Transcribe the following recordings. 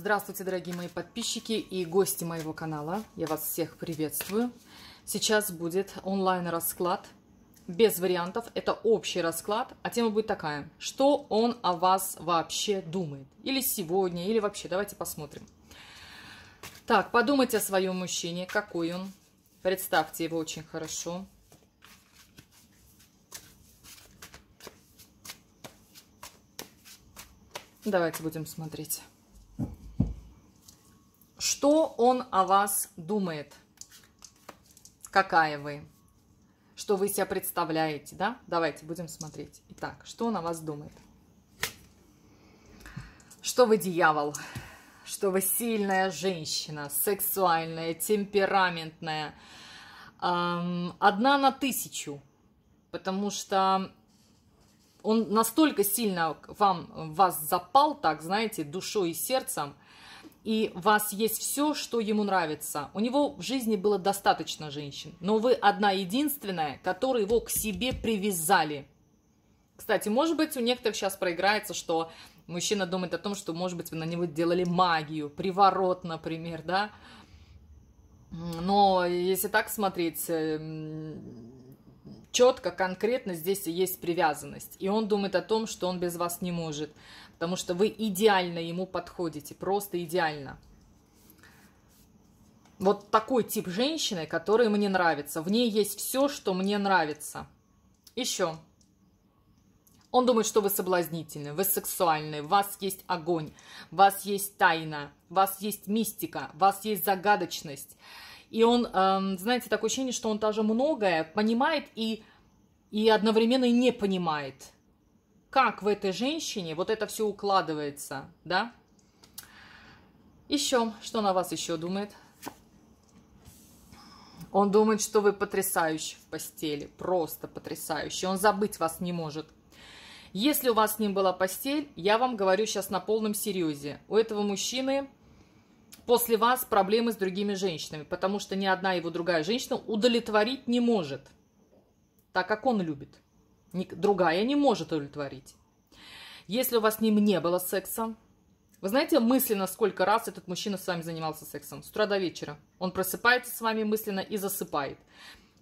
Здравствуйте, дорогие мои подписчики и гости моего канала. Я вас всех приветствую. Сейчас будет онлайн-расклад без вариантов. Это общий расклад, а тема будет такая. Что он о вас вообще думает? Или сегодня, или вообще. Давайте посмотрим. Так, подумайте о своем мужчине, какой он. Представьте его очень хорошо. Давайте будем смотреть. Что он о вас думает? Какая вы? Что вы себя представляете, да? Давайте будем смотреть. Итак, что он о вас думает? Что вы дьявол? Что вы сильная женщина, сексуальная, темпераментная. Эм, одна на тысячу. Потому что он настолько сильно вам, вас запал, так, знаете, душой и сердцем – и у вас есть все, что ему нравится. У него в жизни было достаточно женщин, но вы одна единственная, которую его к себе привязали. Кстати, может быть, у некоторых сейчас проиграется, что мужчина думает о том, что, может быть, вы на него делали магию, приворот, например, да. Но если так смотреть, эм, четко, конкретно здесь есть привязанность. И он думает о том, что он без вас не может потому что вы идеально ему подходите, просто идеально. Вот такой тип женщины, который мне нравится. В ней есть все, что мне нравится. Еще. Он думает, что вы соблазнительны, вы сексуальны, у вас есть огонь, у вас есть тайна, у вас есть мистика, у вас есть загадочность. И он, эм, знаете, такое ощущение, что он даже многое понимает и, и одновременно и не понимает как в этой женщине вот это все укладывается, да? Еще, что на вас еще думает? Он думает, что вы потрясающий в постели, просто потрясающий. Он забыть вас не может. Если у вас не была постель, я вам говорю сейчас на полном серьезе. У этого мужчины после вас проблемы с другими женщинами, потому что ни одна его другая женщина удовлетворить не может, так как он любит другая не может удовлетворить. Если у вас с ним не было секса, вы знаете мысленно, сколько раз этот мужчина с вами занимался сексом? С утра до вечера. Он просыпается с вами мысленно и засыпает.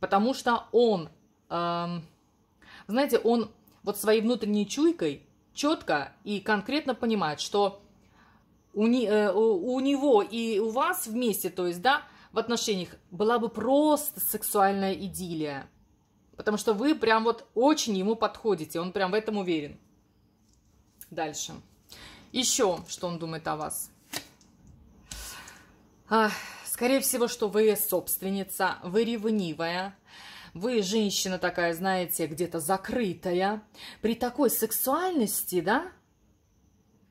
Потому что он, эм, знаете, он вот своей внутренней чуйкой четко и конкретно понимает, что у, не, э, у, у него и у вас вместе, то есть, да, в отношениях была бы просто сексуальная идиллия. Потому что вы прям вот очень ему подходите, он прям в этом уверен. Дальше. Еще, что он думает о вас. скорее всего, что вы собственница, вы ревнивая, вы женщина такая, знаете, где-то закрытая. При такой сексуальности, да,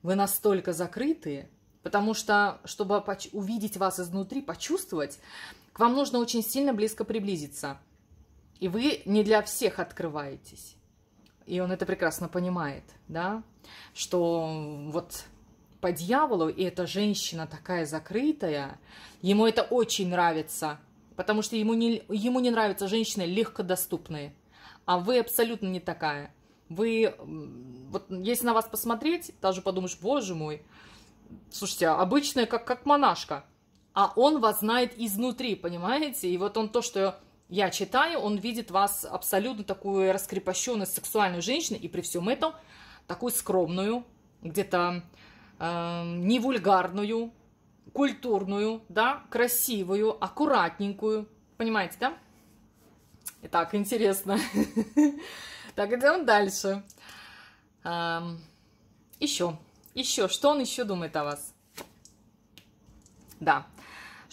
вы настолько закрытые, потому что, чтобы увидеть вас изнутри, почувствовать, к вам нужно очень сильно близко приблизиться – и вы не для всех открываетесь. И он это прекрасно понимает, да, что вот по дьяволу, и эта женщина такая закрытая, ему это очень нравится, потому что ему не, ему не нравятся женщины легкодоступные, а вы абсолютно не такая. Вы, вот если на вас посмотреть, даже подумаешь, боже мой, слушайте, а обычная, как, как монашка, а он вас знает изнутри, понимаете? И вот он то, что я читаю, он видит вас абсолютно такую раскрепощенную сексуальную женщину, и при всем этом такую скромную, где-то э, не вульгарную, культурную, да, красивую, аккуратненькую. Понимаете, да? Итак, интересно. Так, идем дальше. Еще. Эм, еще. Что он еще думает о вас? Да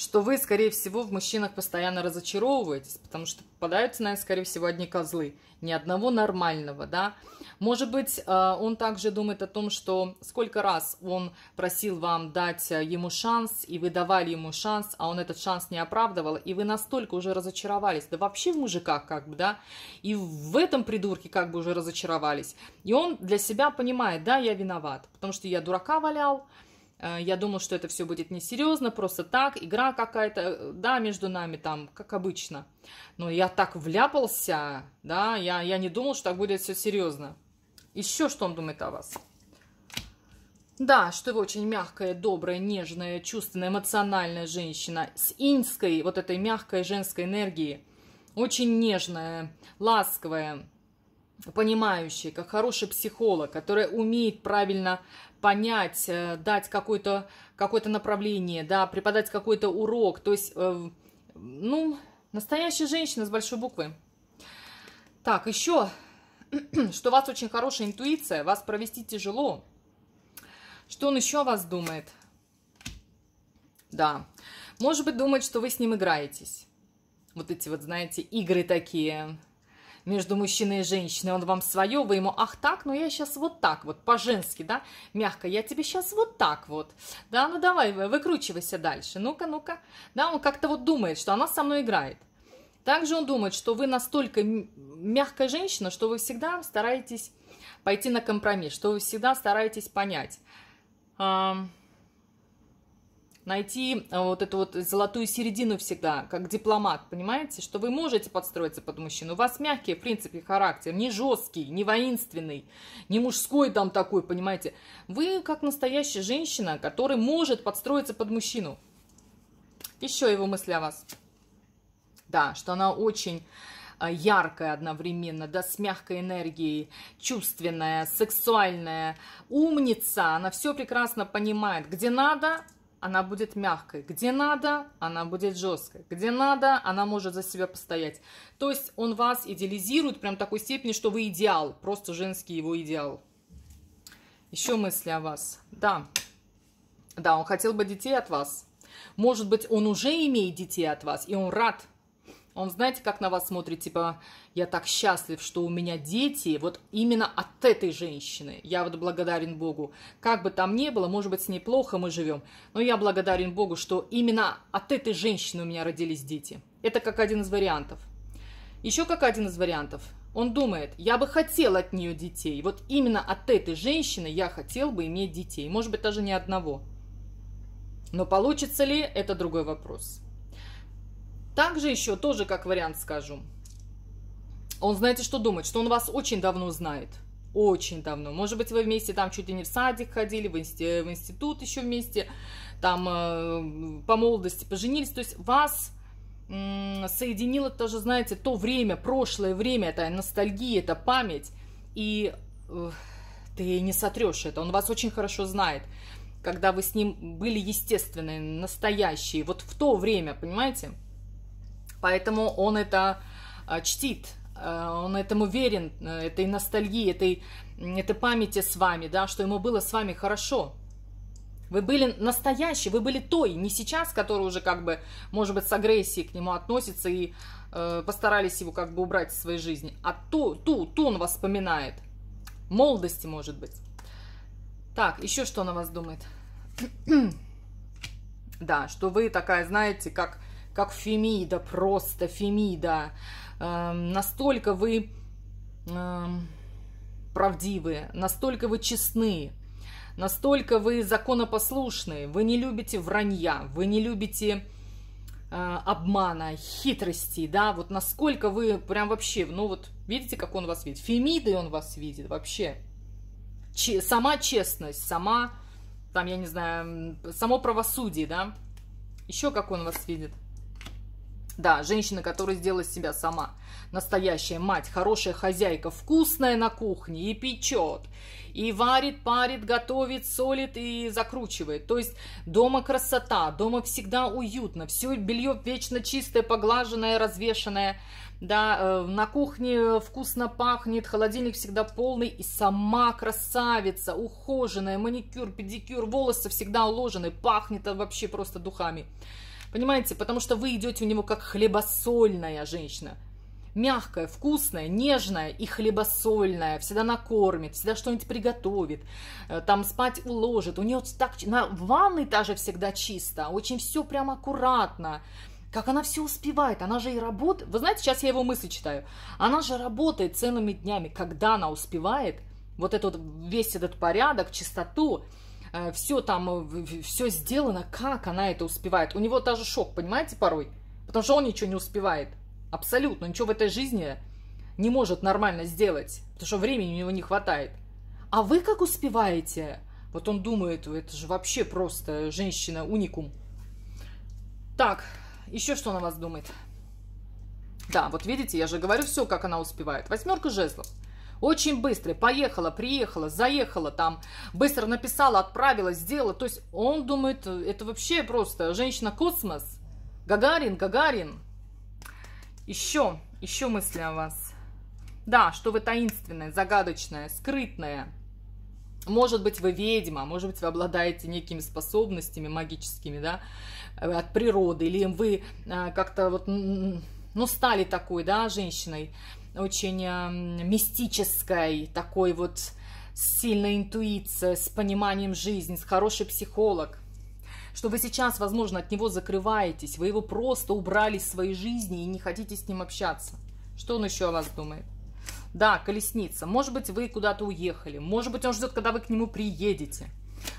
что вы, скорее всего, в мужчинах постоянно разочаровываетесь, потому что попадаются, наверное, скорее всего, одни козлы, ни одного нормального, да. Может быть, э, он также думает о том, что сколько раз он просил вам дать э, ему шанс, и вы давали ему шанс, а он этот шанс не оправдывал, и вы настолько уже разочаровались, да вообще в мужиках как бы, да, и в этом придурке как бы уже разочаровались. И он для себя понимает, да, я виноват, потому что я дурака валял, Э, я думал, что это все будет несерьезно, просто так, игра какая-то, э, да, между нами там, как обычно. Но я так вляпался, да, я, я не думал, что так будет все серьезно. Еще что он думает о вас? Да, что вы очень мягкая, добрая, нежная, чувственная, эмоциональная женщина с иньской, вот этой мягкой женской энергией. Очень нежная, ласковая, понимающий, как хороший психолог, который умеет правильно понять, э, дать какое-то какое направление, да, преподать какой-то урок. То есть, э, ну, настоящая женщина с большой буквы. Так, еще, что у вас очень хорошая интуиция, вас провести тяжело. Что он еще о вас думает? Да, может быть, думает, что вы с ним играетесь. Вот эти вот, знаете, игры такие – между мужчиной и женщиной. Он вам свое, вы ему, ах так, но ну я сейчас вот так вот, по-женски, да, мягко, я тебе сейчас вот так вот, да, ну давай, выкручивайся дальше, ну-ка, ну-ка. Да, он как-то вот думает, что она со мной играет. Также он думает, что вы настолько мягкая женщина, что вы всегда стараетесь пойти на компромисс, что вы всегда стараетесь понять найти э, вот эту вот золотую середину всегда, как дипломат, понимаете, что вы можете подстроиться под мужчину, у вас мягкий, в принципе, характер, не жесткий, не воинственный, не мужской там такой, понимаете, вы как настоящая женщина, которая может подстроиться под мужчину. Еще его мысли о вас. Да, что она очень э, яркая одновременно, да, с мягкой энергией, чувственная, сексуальная, умница, она все прекрасно понимает, где надо, она будет мягкой. Где надо, она будет жесткой. Где надо, она может за себя постоять. То есть он вас идеализирует прям такой степени, что вы идеал, просто женский его идеал. Еще мысли о вас. Да, да, он хотел бы детей от вас. Может быть, он уже имеет детей от вас, и он рад, он, знаете, как на вас смотрит, типа, я так счастлив, что у меня дети, вот именно от этой женщины. Я вот благодарен Богу. Как бы там ни было, может быть, с ней плохо мы живем, но я благодарен Богу, что именно от этой женщины у меня родились дети. Это как один из вариантов. Еще как один из вариантов. Он думает, я бы хотел от нее детей. Вот именно от этой женщины я хотел бы иметь детей. Может быть, даже не одного. Но получится ли, это другой вопрос. Также еще, тоже как вариант скажу. Он, знаете, что думает? Что он вас очень давно знает. Очень давно. Может быть, вы вместе там чуть ли не в садик ходили, в, инсти- в институт еще вместе, там э, по молодости поженились. То есть вас э, соединило тоже, знаете, то время, прошлое время, это ностальгия, это память. И э, ты не сотрешь это. Он вас очень хорошо знает когда вы с ним были естественные, настоящие, вот в то время, понимаете? Поэтому он это а, чтит, а, он этому верен, э, этой ностальгии, этой, этой памяти с вами, да, что ему было с вами хорошо. Вы были настоящие, вы были той, не сейчас, которая уже как бы, может быть, с агрессией к нему относится и э, постарались его как бы убрать из своей жизни, а ту, ту, ту он воспоминает Молодости, может быть. Так, еще что он о вас думает? да, что вы такая, знаете, как как Фемида, просто Фемида. Э, настолько вы э, правдивы, настолько вы честны, настолько вы законопослушны, вы не любите вранья, вы не любите э, обмана, хитрости, да, вот насколько вы прям вообще, ну вот видите, как он вас видит, Фемидой он вас видит вообще. Че, сама честность, сама, там, я не знаю, само правосудие, да, еще как он вас видит. Да, женщина, которая сделала себя сама. Настоящая мать, хорошая хозяйка, вкусная на кухне и печет, и варит, парит, готовит, солит и закручивает. То есть дома красота, дома всегда уютно, все белье вечно чистое, поглаженное, развешенное. Да, э, на кухне вкусно пахнет, холодильник всегда полный, и сама красавица, ухоженная, маникюр, педикюр, волосы всегда уложены, пахнет вообще просто духами. Понимаете, потому что вы идете у него как хлебосольная женщина. Мягкая, вкусная, нежная и хлебосольная. Всегда накормит, всегда что-нибудь приготовит. Э, там спать уложит. У нее так... На ванной та же всегда чисто. Очень все прям аккуратно как она все успевает, она же и работает, вы знаете, сейчас я его мысли читаю, она же работает целыми днями, когда она успевает, вот этот весь этот порядок, чистоту, Э, все там, э, все сделано, как она это успевает. У него даже шок, понимаете, порой? Потому что он ничего не успевает. Абсолютно. Ничего в этой жизни не может нормально сделать. Потому что времени у него не хватает. А вы как успеваете? Вот он думает, это же вообще просто женщина, уникум. Так, еще что она вас думает? Да, вот видите, я же говорю все, как она успевает. Восьмерка жезлов. Очень быстрый. Поехала, приехала, заехала там, быстро написала, отправила, сделала. То есть он думает, это вообще просто женщина-космос. Гагарин, Гагарин. Еще, еще мысли о вас. Да, что вы таинственная, загадочная, скрытная. Может быть, вы ведьма, может быть, вы обладаете некими способностями магическими, да, от природы, или вы а, как-то вот, ну, стали такой, да, женщиной очень эм, мистической, такой вот сильная интуиция, с пониманием жизни, с хороший психолог, что вы сейчас, возможно, от него закрываетесь, вы его просто убрали из своей жизни и не хотите с ним общаться. Что он еще о вас думает? Да, колесница. Может быть, вы куда-то уехали. Может быть, он ждет, когда вы к нему приедете.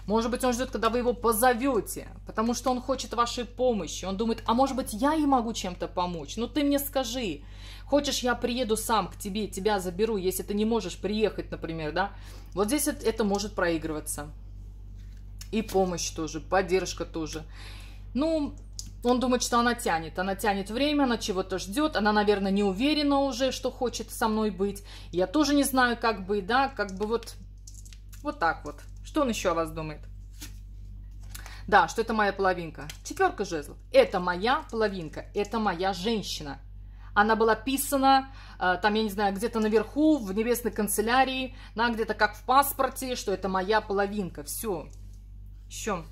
Может быть, он ждет, когда вы его позовете, потому что он хочет вашей помощи. Он думает, а может быть, я и могу чем-то помочь. Ну ты мне скажи, хочешь, я приеду сам к тебе, тебя заберу, если ты не можешь приехать, например, да? Вот здесь это может проигрываться. И помощь тоже, поддержка тоже. Ну, он думает, что она тянет. Она тянет время, она чего-то ждет. Она, наверное, не уверена уже, что хочет со мной быть. Я тоже не знаю, как бы, да, как бы вот, вот так вот. Что он еще о вас думает? Да, что это моя половинка. Четверка жезлов. Это моя половинка. Это моя женщина. Она была писана, э, там, я не знаю, где-то наверху, в небесной канцелярии, на где-то как в паспорте, что это моя половинка. Все. Еще.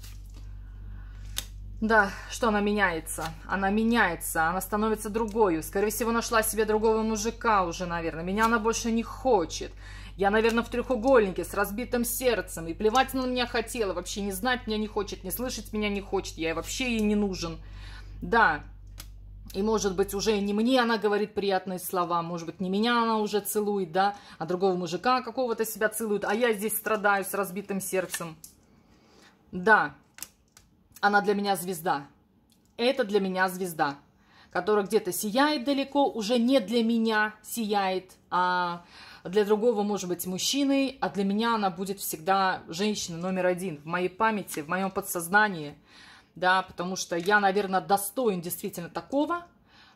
Да, что она меняется. Она меняется, она становится другой. Скорее всего, нашла себе другого мужика уже, наверное. Меня она больше не хочет. Я, наверное, в треугольнике с разбитым сердцем. И плевать она на меня хотела. Вообще не знать меня не хочет, не слышать меня не хочет. Я вообще ей не нужен. Да, и, может быть, уже не мне она говорит приятные слова, может быть, не меня она уже целует, да, а другого мужика какого-то себя целует, а я здесь страдаю с разбитым сердцем. Да, она для меня звезда. Это для меня звезда, которая где-то сияет далеко, уже не для меня сияет, а для другого может быть мужчиной, а для меня она будет всегда женщина номер один в моей памяти, в моем подсознании, да, потому что я, наверное, достоин действительно такого,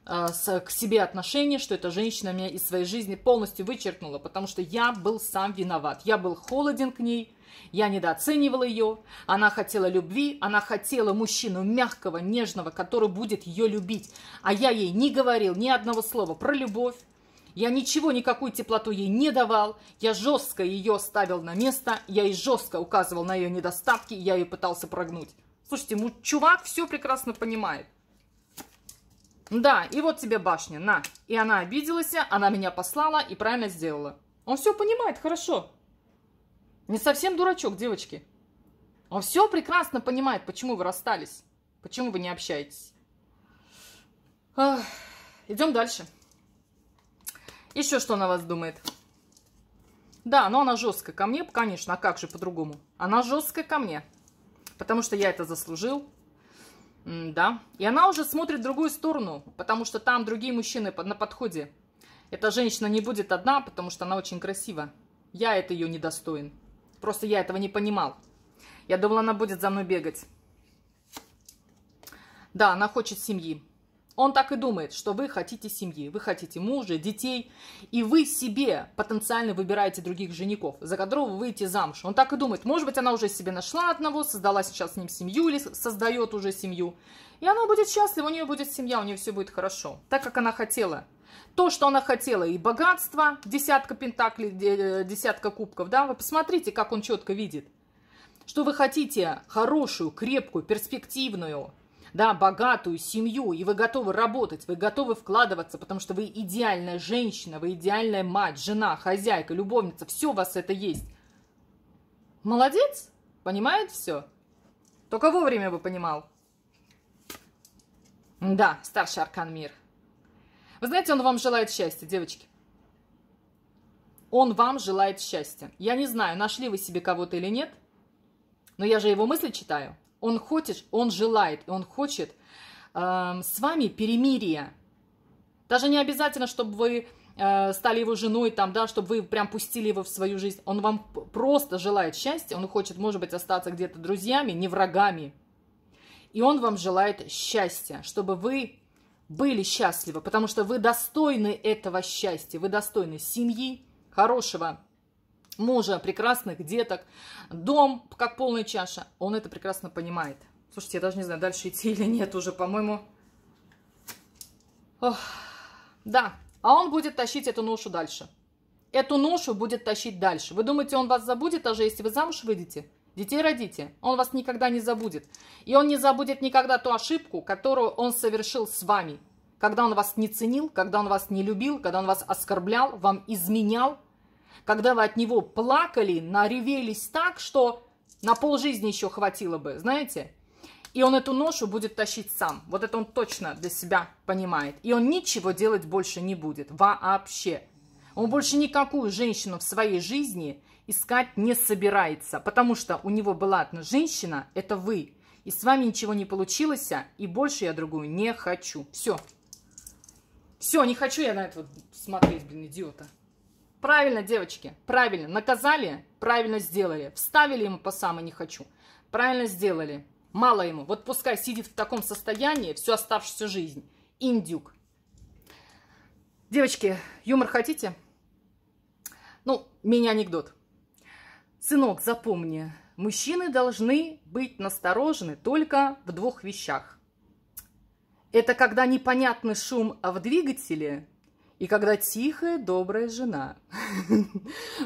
э, к себе отношения, что эта женщина меня из своей жизни полностью вычеркнула, потому что я был сам виноват. Я был холоден к ней, я недооценивала ее, она хотела любви, она хотела мужчину мягкого, нежного, который будет ее любить. А я ей не говорил ни одного слова про любовь, я ничего, никакую теплоту ей не давал. Я жестко ее ставил на место. Я ей жестко указывал на ее недостатки. Я ее пытался прогнуть. Слушайте, чувак все прекрасно понимает. Да, и вот тебе башня, на. И она обиделась, она меня послала и правильно сделала. Он все понимает, хорошо. Не совсем дурачок, девочки. Он все прекрасно понимает, почему вы расстались, почему вы не общаетесь. Ах, идем дальше. Еще что она вас думает? Да, но она жесткая ко мне, конечно, а как же по-другому? Она жесткая ко мне, потому что я это заслужил, да. И она уже смотрит в другую сторону, потому что там другие мужчины на подходе. Эта женщина не будет одна, потому что она очень красива. Я это ее недостоин. Просто я этого не понимал. Я думала, она будет за мной бегать. Да, она хочет семьи. Он так и думает, что вы хотите семьи, вы хотите мужа, детей, и вы себе потенциально выбираете других женихов, за которого вы выйдете замуж. Он так и думает, может быть, она уже себе нашла одного, создала сейчас с ним семью или создает уже семью. И она будет счастлива, у нее будет семья, у нее все будет хорошо, так как она хотела. То, что она хотела, и богатство, десятка пентаклей, э, десятка кубков, да, вы посмотрите, как он четко видит, что вы хотите хорошую, крепкую, перспективную, да, богатую семью, и вы готовы работать, вы готовы вкладываться, потому что вы идеальная женщина, вы идеальная мать, жена, хозяйка, любовница, все у вас это есть. Молодец, понимает все. Только вовремя бы понимал. Да, старший аркан мир. Вы знаете, он вам желает счастья, девочки. Он вам желает счастья. Я не знаю, нашли вы себе кого-то или нет, но я же его мысли читаю. Он хочет, он желает, и он хочет э, с вами перемирия. Даже не обязательно, чтобы вы э, стали его женой, там, да, чтобы вы прям пустили его в свою жизнь. Он вам просто желает счастья, он хочет, может быть, остаться где-то друзьями, не врагами. И он вам желает счастья, чтобы вы были счастливы, потому что вы достойны этого счастья, вы достойны семьи, хорошего мужа, прекрасных деток, дом, как полная чаша. Он это прекрасно понимает. Слушайте, я даже не знаю, дальше идти или нет уже, по-моему. Да, а он будет тащить эту ношу дальше. Эту ношу будет тащить дальше. Вы думаете, он вас забудет, даже если вы замуж выйдете? Детей родите, он вас никогда не забудет. И он не забудет никогда ту ошибку, которую он совершил с вами. Когда он вас не ценил, когда он вас не любил, когда он вас оскорблял, вам изменял – когда вы от него плакали, наревелись так, что на полжизни еще хватило бы, знаете? И он эту ношу будет тащить сам. Вот это он точно для себя понимает. И он ничего делать больше не будет. Вообще. Он больше никакую женщину в своей жизни искать не собирается. Потому что у него была одна женщина, это вы. И с вами ничего не получилось, а, и больше я другую не хочу. Все. Все, не хочу я на это смотреть, блин, идиота. Правильно, девочки, правильно. Наказали, правильно сделали. Вставили ему по самой не хочу. Правильно сделали. Мало ему. Вот пускай сидит в таком состоянии всю оставшуюся жизнь. Индюк. Девочки, юмор хотите? Ну, мини-анекдот. Сынок, запомни, мужчины должны быть насторожены только в двух вещах. Это когда непонятный шум в двигателе и когда тихая, добрая жена.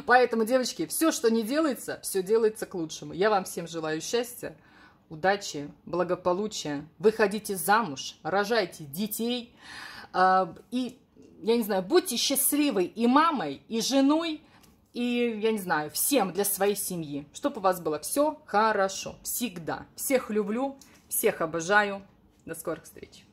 Поэтому, девочки, все, что не делается, все делается к лучшему. Я вам всем желаю счастья, удачи, благополучия. Выходите замуж, рожайте детей. А, и, я не знаю, будьте счастливой и мамой, и женой, и, я не знаю, всем для своей семьи. Чтобы у вас было все хорошо, всегда. Всех люблю, всех обожаю. До скорых встреч!